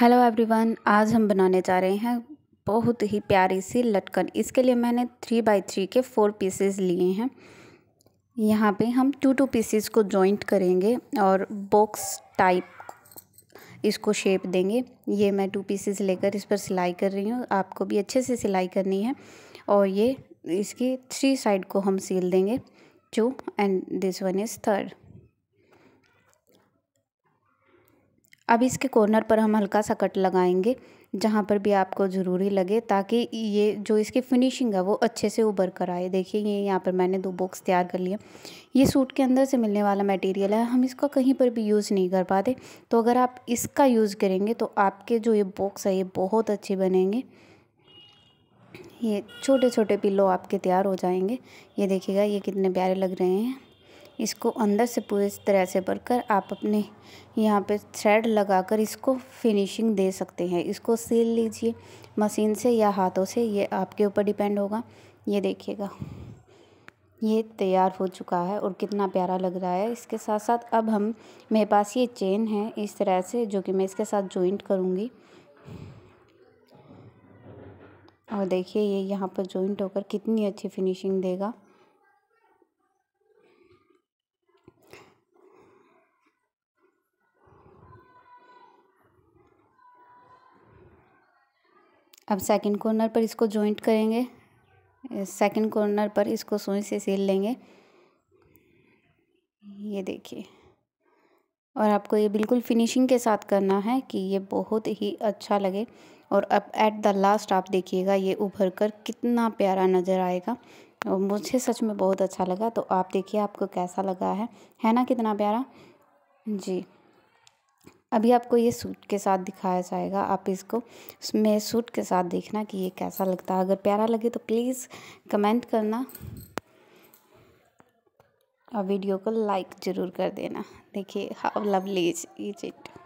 hello everyone आज हम बनाने जा रहे हैं बहुत ही प्यारी सी लटकन इसके लिए मैंने थ्री बाई थ्री के फोर पीसेस लिए हैं यहाँ पे हम टू टू पीसेस को जॉइंट करेंगे और बॉक्स टाइप इसको शेप देंगे ये मैं टू पीसेस लेकर इस पर सिलाई कर रही हूँ आपको भी अच्छे से सिलाई करनी है और ये इसकी थ्री साइड को हम सील देंगे two and this one is third अब इसके कॉर्नर पर हम हल्का सा कट लगाएंगे जहाँ पर भी आपको ज़रूरी लगे ताकि ये जो इसकी फिनिशिंग है वो अच्छे से उभर कर आए देखिए ये यहाँ पर मैंने दो बॉक्स तैयार कर लिया ये सूट के अंदर से मिलने वाला मटेरियल है हम इसका कहीं पर भी यूज़ नहीं कर पाते तो अगर आप इसका यूज़ करेंगे तो आपके जो ये बॉक्स है ये बहुत अच्छे बनेंगे ये छोटे छोटे पिल्लो आपके तैयार हो जाएंगे ये देखिएगा ये कितने प्यारे लग रहे हैं इसको अंदर से पूरे तरह से भरकर आप अपने यहाँ पे थ्रेड लगाकर इसको फिनिशिंग दे सकते हैं इसको सील लीजिए मशीन से या हाथों से ये आपके ऊपर डिपेंड होगा ये देखिएगा ये तैयार हो चुका है और कितना प्यारा लग रहा है इसके साथ साथ अब हम मेरे पास ये चेन है इस तरह से जो कि मैं इसके साथ जॉइंट करूँगी और देखिए ये यहाँ पर जॉइंट होकर कितनी अच्छी फिनिशिंग देगा अब सेकंड कॉर्नर पर इसको जॉइंट करेंगे सेकंड कॉर्नर पर इसको सुई से सील लेंगे ये देखिए और आपको ये बिल्कुल फिनिशिंग के साथ करना है कि ये बहुत ही अच्छा लगे और अब एट द लास्ट आप देखिएगा ये उभर कर कितना प्यारा नज़र आएगा और मुझे सच में बहुत अच्छा लगा तो आप देखिए आपको कैसा लगा है है ना कितना प्यारा जी अभी आपको ये सूट के साथ दिखाया जाएगा आप इसको में सूट के साथ देखना कि ये कैसा लगता है अगर प्यारा लगे तो प्लीज़ कमेंट करना और वीडियो को लाइक ज़रूर कर देना देखिए हाउ लवली इज इट